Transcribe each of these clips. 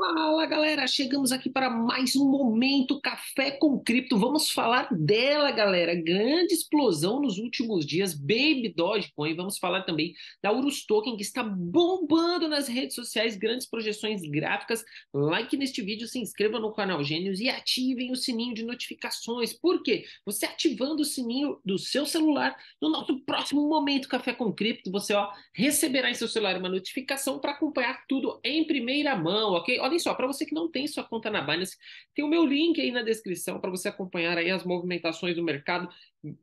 Fala galera, chegamos aqui para mais um momento Café com Cripto. Vamos falar dela, galera. Grande explosão nos últimos dias, Baby Dogecoin. Vamos falar também da Urus Token, que está bombando nas redes sociais, grandes projeções gráficas. Like neste vídeo, se inscreva no canal Gênios e ativem o sininho de notificações. Por quê? Você ativando o sininho do seu celular, no nosso próximo momento Café com Cripto, você ó, receberá em seu celular uma notificação para acompanhar tudo em primeira mão, ok? olhem só, para você que não tem sua conta na Binance, tem o meu link aí na descrição para você acompanhar aí as movimentações do mercado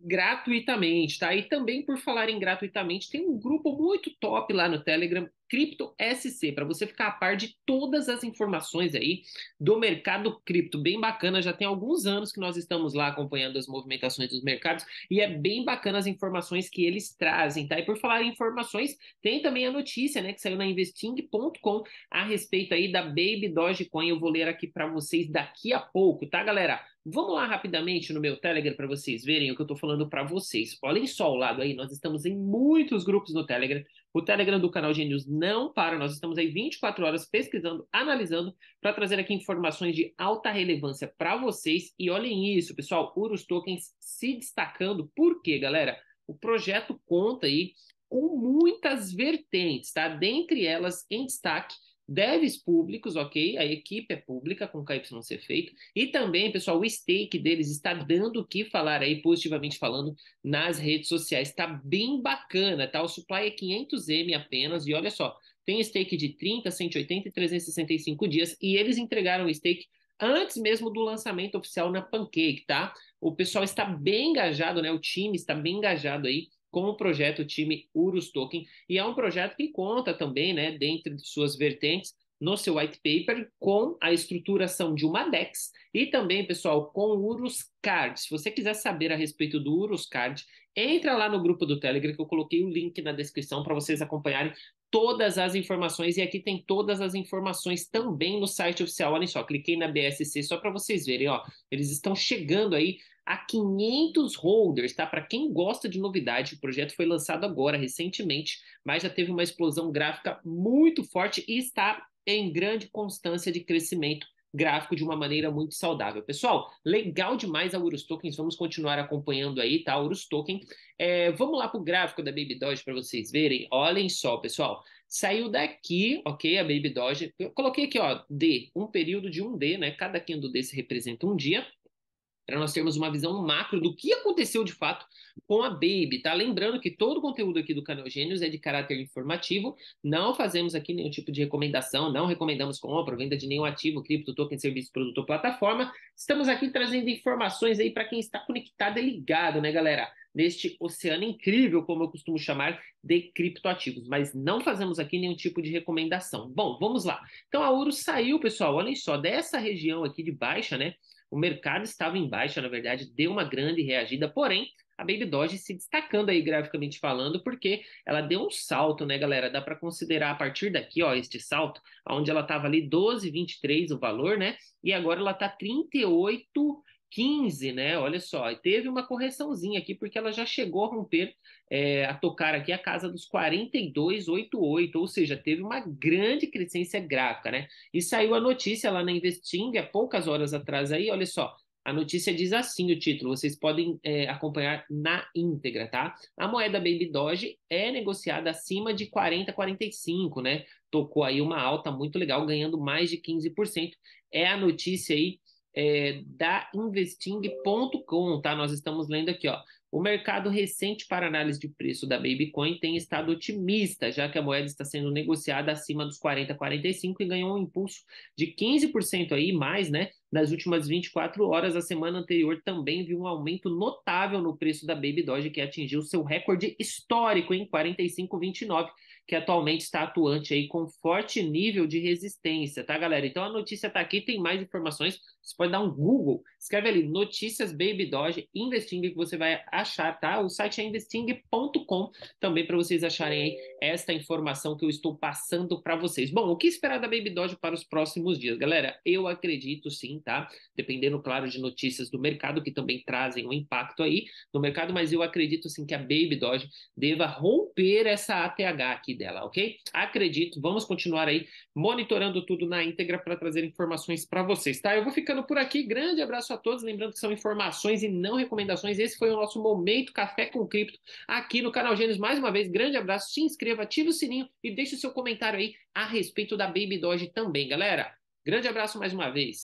gratuitamente, tá? E também por falarem gratuitamente, tem um grupo muito top lá no Telegram Cripto SC, para você ficar a par de todas as informações aí do mercado cripto. Bem bacana, já tem alguns anos que nós estamos lá acompanhando as movimentações dos mercados e é bem bacana as informações que eles trazem, tá? E por falar em informações, tem também a notícia, né, que saiu na investing.com a respeito aí da Baby Dogecoin. Eu vou ler aqui para vocês daqui a pouco, tá, galera? Vamos lá rapidamente no meu Telegram para vocês verem o que eu estou falando para vocês. Olhem só o lado aí, nós estamos em muitos grupos no Telegram. O Telegram do canal Gênios não para, nós estamos aí 24 horas pesquisando, analisando, para trazer aqui informações de alta relevância para vocês. E olhem isso, pessoal, Urus Tokens se destacando. Por quê, galera? O projeto conta aí com muitas vertentes, tá? Dentre elas, em destaque, Devs públicos, ok? A equipe é pública, com KYC feito. E também, pessoal, o stake deles está dando o que falar aí, positivamente falando, nas redes sociais. Está bem bacana, tá? O supply é 500M apenas. E olha só, tem stake de 30, 180 e 365 dias. E eles entregaram o stake antes mesmo do lançamento oficial na Pancake, tá? O pessoal está bem engajado, né? O time está bem engajado aí com o projeto time Urus Token, e é um projeto que conta também, né, dentre suas vertentes, no seu white paper com a estruturação de uma DEX e também, pessoal, com o Urus Card. Se você quiser saber a respeito do Urus Card, entra lá no grupo do Telegram que eu coloquei o link na descrição para vocês acompanharem todas as informações e aqui tem todas as informações também no site oficial. olha só, cliquei na BSC só para vocês verem, ó, eles estão chegando aí a 500 holders, tá? Para quem gosta de novidade, o projeto foi lançado agora, recentemente, mas já teve uma explosão gráfica muito forte e está em grande constância de crescimento gráfico de uma maneira muito saudável. Pessoal, legal demais a Urus Tokens, vamos continuar acompanhando aí, tá? Urus Token. É, vamos lá para o gráfico da Baby Doge para vocês verem. Olhem só, pessoal. Saiu daqui, ok, a Baby Doge. Eu coloquei aqui, ó, D, um período de um D, né? Cada D se representa um dia para nós termos uma visão macro do que aconteceu de fato com a Baby, tá? Lembrando que todo o conteúdo aqui do canal Gênios é de caráter informativo, não fazemos aqui nenhum tipo de recomendação, não recomendamos compra ou venda de nenhum ativo, cripto, token, serviço, produto ou plataforma. Estamos aqui trazendo informações aí para quem está conectado e ligado, né, galera? Neste oceano incrível, como eu costumo chamar, de criptoativos, mas não fazemos aqui nenhum tipo de recomendação. Bom, vamos lá. Então a ouro saiu, pessoal, olhem só, dessa região aqui de baixa, né? O mercado estava em baixa, na verdade, deu uma grande reagida, porém, a Baby Doge se destacando aí graficamente falando, porque ela deu um salto, né, galera? Dá para considerar a partir daqui, ó, este salto, onde ela estava ali 12,23 o valor, né? E agora ela está 38 15, né? Olha só, teve uma correçãozinha aqui, porque ela já chegou a romper, é, a tocar aqui a casa dos 42,88, ou seja, teve uma grande crescência gráfica, né? E saiu a notícia lá na Investing, há poucas horas atrás aí, olha só, a notícia diz assim o título, vocês podem é, acompanhar na íntegra, tá? A moeda Baby Doge é negociada acima de 40,45, né? Tocou aí uma alta muito legal, ganhando mais de 15%. É a notícia aí é, da investing.com, tá? Nós estamos lendo aqui, ó. O mercado recente para análise de preço da Babycoin tem estado otimista, já que a moeda está sendo negociada acima dos 40,45 e ganhou um impulso de 15% aí mais, né, nas últimas 24 horas, a semana anterior também viu um aumento notável no preço da Baby Doge, que atingiu seu recorde histórico em 45,29, que atualmente está atuante aí com forte nível de resistência, tá, galera? Então a notícia está aqui, tem mais informações, você pode dar um Google, escreve ali notícias Baby Doge, Investing, que você vai achar, tá? O site é investing.com, também para vocês acharem aí esta informação que eu estou passando para vocês. Bom, o que esperar da Baby Doge para os próximos dias, galera? Eu acredito sim Assim, tá? Dependendo, claro, de notícias do mercado, que também trazem um impacto aí no mercado, mas eu acredito, sim, que a Baby Doge deva romper essa ATH aqui dela, ok? Acredito, vamos continuar aí monitorando tudo na íntegra para trazer informações para vocês, tá? Eu vou ficando por aqui, grande abraço a todos, lembrando que são informações e não recomendações, esse foi o nosso momento Café com Cripto aqui no canal Gênesis, mais uma vez, grande abraço, se inscreva, ative o sininho e deixe o seu comentário aí a respeito da Baby Doge também, galera. Grande abraço mais uma vez.